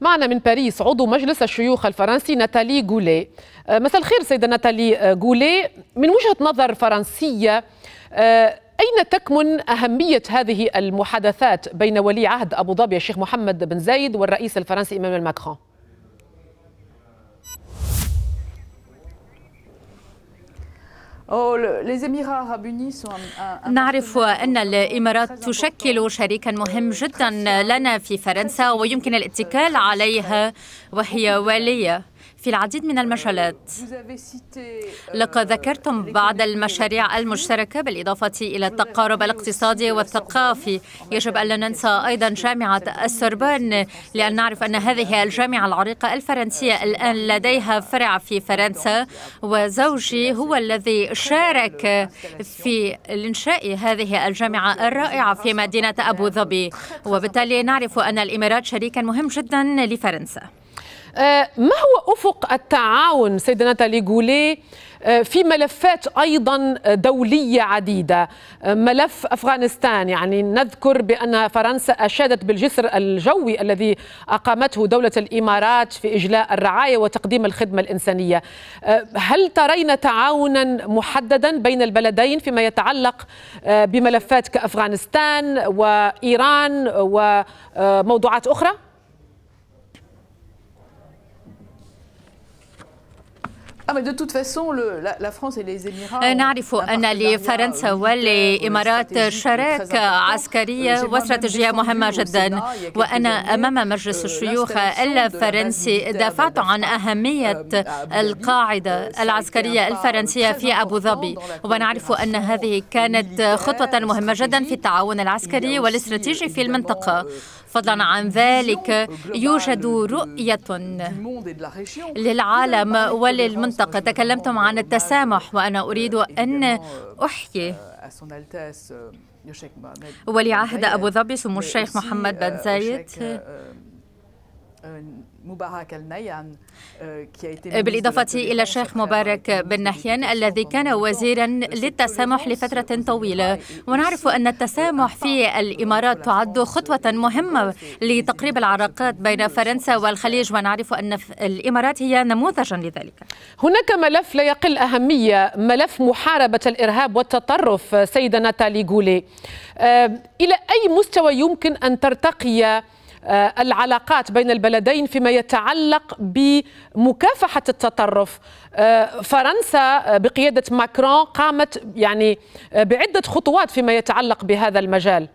معنا من باريس عضو مجلس الشيوخ الفرنسي ناتالي جولي آه، مساء الخير سيدة ناتالي جولي آه، من وجهة نظر فرنسية آه، أين تكمن أهمية هذه المحادثات بين ولي عهد أبو ظبي الشيخ محمد بن زايد والرئيس الفرنسي إيمانويل ماكرون؟ Oh, نعرف أن الإمارات تشكل شريكا مهم جدا لنا في فرنسا ويمكن الاتكال عليها وهي والية في العديد من المجالات لقد ذكرتم بعض المشاريع المشتركة بالإضافة إلى التقارب الاقتصادي والثقافي يجب أن لا ننسى أيضا جامعة السربان لأن نعرف أن هذه الجامعة العريقة الفرنسية الآن لديها فرع في فرنسا وزوجي هو الذي شارك في إنشاء هذه الجامعة الرائعة في مدينة أبو ظبي وبالتالي نعرف أن الإمارات شريكا مهم جدا لفرنسا آه، ما هو أفق التعاون سيدة ناتالي جولي آه، في ملفات أيضا دولية عديدة آه، ملف أفغانستان يعني نذكر بأن فرنسا أشادت بالجسر الجوي الذي أقامته دولة الإمارات في إجلاء الرعاية وتقديم الخدمة الإنسانية هل ترين تعاونا محددا بين البلدين فيما يتعلق بملفات كأفغانستان وإيران وموضوعات أخرى؟ نعرف أن لفرنسا والإمارات شراكة عسكرية واستراتيجية مهمة جدا وأنا أمام مجلس الشيوخ الفرنسي دافعت عن أهمية القاعدة العسكرية الفرنسية في أبو ظبي ونعرف أن هذه كانت خطوة مهمة جدا في التعاون العسكري والاستراتيجي في المنطقة فضلا عن ذلك يوجد رؤية للعالم وللمنطقة لقد تكلمتم عن التسامح وأنا أريد أن أحيي ولي عهد أبو ظبي سمو الشيخ محمد بن زايد آه، آه، آه، بالإضافة إلى الشيخ مبارك بن نحيان الذي كان وزيرا للتسامح لفترة طويلة ونعرف أن التسامح في الإمارات تعد خطوة مهمة لتقريب العلاقات بين فرنسا والخليج ونعرف أن الإمارات هي نموذجا لذلك هناك ملف لا يقل أهمية ملف محاربة الإرهاب والتطرف سيدة ناتالي جولي إلى أي مستوى يمكن أن ترتقي آه، العلاقات بين البلدين فيما يتعلق بمكافحة التطرف آه، فرنسا آه، بقيادة ماكرون قامت يعني بعدة خطوات فيما يتعلق بهذا المجال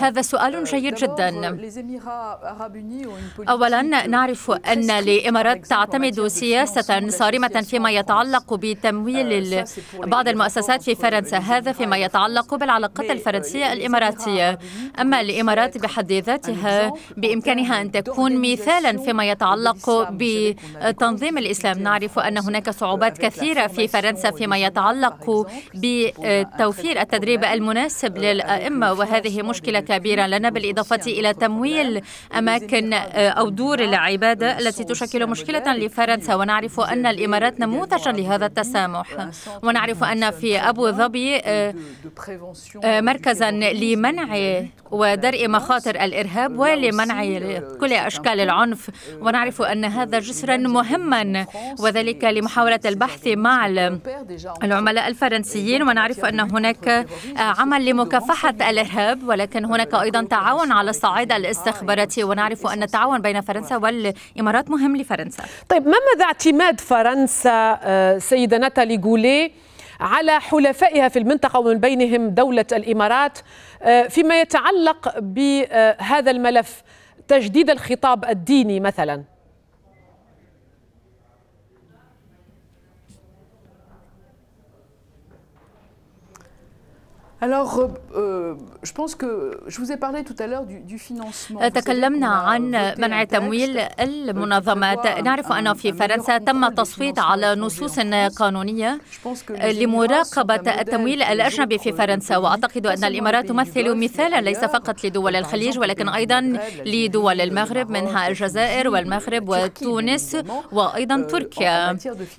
هذا سؤال euh, جيد جدا euh, أولا euh, نعرف أن الإمارات تعتمد سياسة صارمة فيما يتعلق بتمويل بعض المؤسسات في فرنسا هذا فيما يتعلق بالعلاقات الفرنسية الإماراتية أما الإمارات بحد ذاتها بإمكانها أن تكون مثالا فيما يتعلق بتنظيم الإسلام نعرف أن هناك صعوبات كثيرة في فرنسا فيما يتعلق بتوفير التدريب بقى المناسب للأئمة وهذه مشكلة كبيرة لنا بالإضافة إلى تمويل أماكن آه، أو دور العبادة التي تشكل مشكلة لفرنسا ونعرف أن الإمارات نموذجا لهذا التسامح ونعرف أن في أبو ظبي آه، آه، مركزا لمنع ودرء مخاطر الإرهاب ولمنع كل أشكال العنف ونعرف أن هذا جسرا مهما وذلك لمحاولة البحث مع العملاء الفرنسيين ونعرف أن هناك عمل لمكافحة الإرهاب ولكن هناك أيضا تعاون على الصعيد الاستخباراتي ونعرف أن التعاون بين فرنسا والإمارات مهم لفرنسا طيب ما مدى اعتماد فرنسا آه، سيدة ناتالي جوليه على حلفائها في المنطقة ومن بينهم دولة الإمارات آه، فيما يتعلق بهذا الملف تجديد الخطاب الديني مثلا Alors, euh, je pense que je vous ai parlé tout à l'heure du, du financement. تكلمنا عن منع تمويل المنظمات. نعرف أن في فرنسا تم تصويت على نصوص قانونية لمراقبة التمويل الأجنبي في فرنسا وأعتقد أن الإمارات تمثل مثالا ليس فقط لدول الخليج ولكن أيضا لدول المغرب منها الجزائر والمغرب وتونس وأيضا euh, تركيا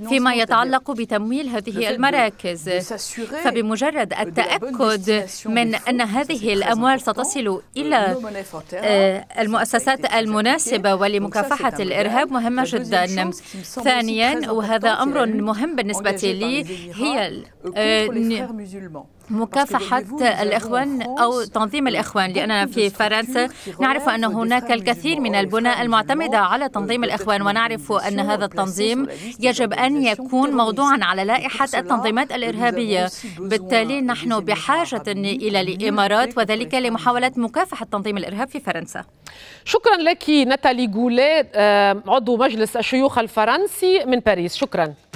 فيما يتعلق بتمويل هذه المراكز فبمجرد التأكد بد من أن هذه الأموال ستصل إلى آه، المؤسسات المناسبة ولمكافحة الإرهاب مهمة جدا ثانيا وهذا أمر مهم بالنسبة لي هي مكافحة الإخوان أو تنظيم الإخوان لأننا في فرنسا نعرف أن هناك الكثير من البنى المعتمدة على تنظيم الإخوان ونعرف أن هذا التنظيم يجب أن يكون موضوعا على لائحة التنظيمات الإرهابية بالتالي نحن بحاجة إلى الإمارات وذلك لمحاولة مكافحة تنظيم الإرهاب في فرنسا شكرا لك نتالي جولي آه، عضو مجلس الشيوخ الفرنسي من باريس شكرا